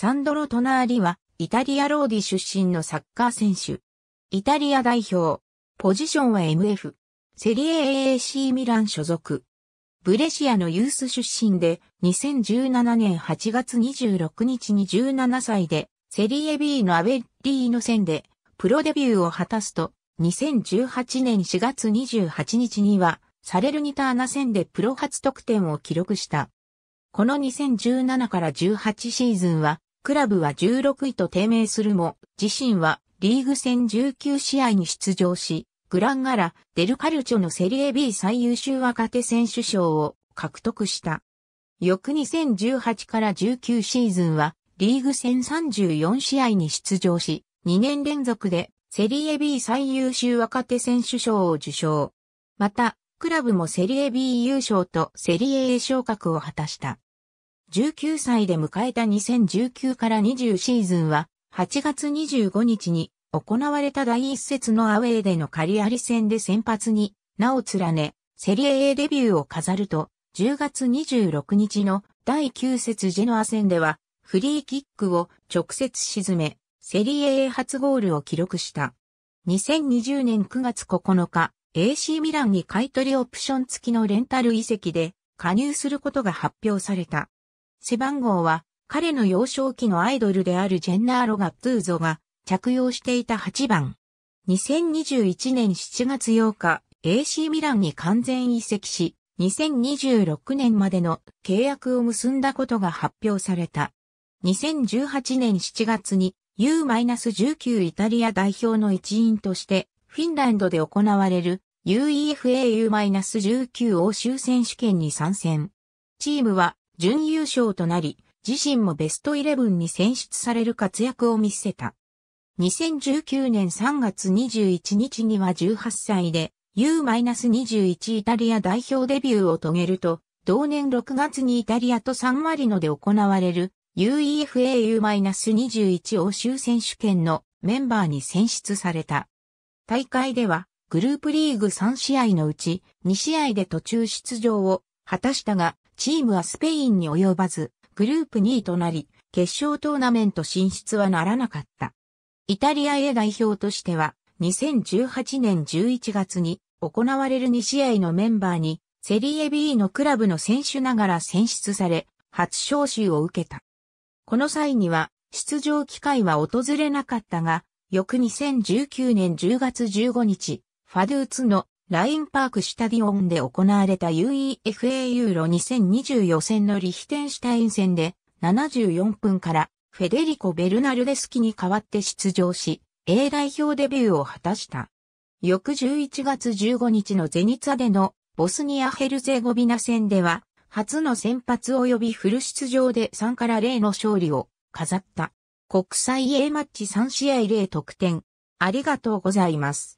サンドロ・トナーリは、イタリア・ローディ出身のサッカー選手。イタリア代表。ポジションは MF。セリエ AAC ミラン所属。ブレシアのユース出身で、2017年8月26日に17歳で、セリエ B のアベリーの戦で、プロデビューを果たすと、2018年4月28日には、サレルニターナ戦でプロ初得点を記録した。この2017から18シーズンはクラブは16位と低迷するも、自身はリーグ戦19試合に出場し、グランガラ、デルカルチョのセリエ B 最優秀若手選手賞を獲得した。翌2018から19シーズンは、リーグ戦34試合に出場し、2年連続でセリエ B 最優秀若手選手賞を受賞。また、クラブもセリエ B 優勝とセリエ A 昇格を果たした。19歳で迎えた2019から20シーズンは、8月25日に行われた第一節のアウェーでのカリアリ戦で先発に名を連ね、セリエ A デビューを飾ると、10月26日の第9節ジェノア戦では、フリーキックを直接沈め、セリエ A 初ゴールを記録した。2020年9月9日、AC ミランに買取オプション付きのレンタル遺跡で加入することが発表された。背番号は彼の幼少期のアイドルであるジェンナーロ・ガットゥーゾが着用していた8番。2021年7月8日、AC ミランに完全移籍し、2026年までの契約を結んだことが発表された。2018年7月に U-19 イタリア代表の一員としてフィンランドで行われる UEFA U-19 欧州選手権に参戦。チームは準優勝となり、自身もベストイレブンに選出される活躍を見せた。2019年3月21日には18歳で U-21 イタリア代表デビューを遂げると、同年6月にイタリアとサンマリノで行われる UEFAU-21 欧州選手権のメンバーに選出された。大会ではグループリーグ3試合のうち2試合で途中出場を果たしたが、チームはスペインに及ばず、グループ2位となり、決勝トーナメント進出はならなかった。イタリア A 代表としては、2018年11月に行われる2試合のメンバーに、セリエ B のクラブの選手ながら選出され、初招集を受けた。この際には、出場機会は訪れなかったが、翌2019年10月15日、ファドゥーツのラインパークシュタディオンで行われた UEFA ユーロ2020予選のリヒテンシュタイン戦で74分からフェデリコ・ベルナルデスキに代わって出場し A 代表デビューを果たした。翌11月15日のゼニツァでのボスニア・ヘルゼゴビナ戦では初の先発及びフル出場で3から0の勝利を飾った。国際 A マッチ3試合0得点。ありがとうございます。